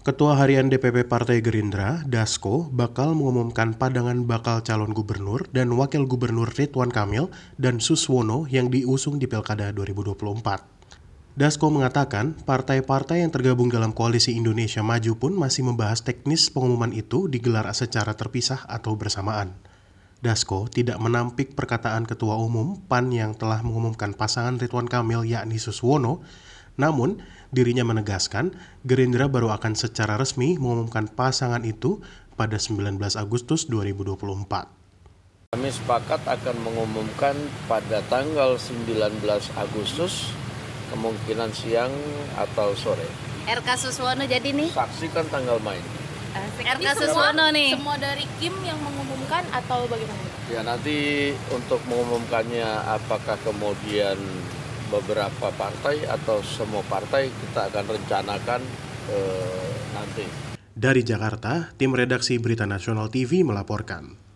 Ketua Harian DPP Partai Gerindra, Dasko, bakal mengumumkan pandangan bakal calon gubernur dan wakil gubernur Ridwan Kamil dan Suswono yang diusung di Pilkada 2024. Dasko mengatakan, partai-partai yang tergabung dalam Koalisi Indonesia Maju pun masih membahas teknis pengumuman itu digelar secara terpisah atau bersamaan. Dasko tidak menampik perkataan Ketua Umum PAN yang telah mengumumkan pasangan Ridwan Kamil yakni Suswono namun, dirinya menegaskan Gerindra baru akan secara resmi mengumumkan pasangan itu pada 19 Agustus 2024. Kami sepakat akan mengumumkan pada tanggal 19 Agustus kemungkinan siang atau sore. RK Suswono jadi nih? Saksikan tanggal main. Ah, RK Suswono nih. Semua dari Kim yang mengumumkan atau bagaimana? Ya nanti untuk mengumumkannya apakah kemudian beberapa partai atau semua partai kita akan rencanakan e, nanti. Dari Jakarta, tim redaksi Berita Nasional TV melaporkan.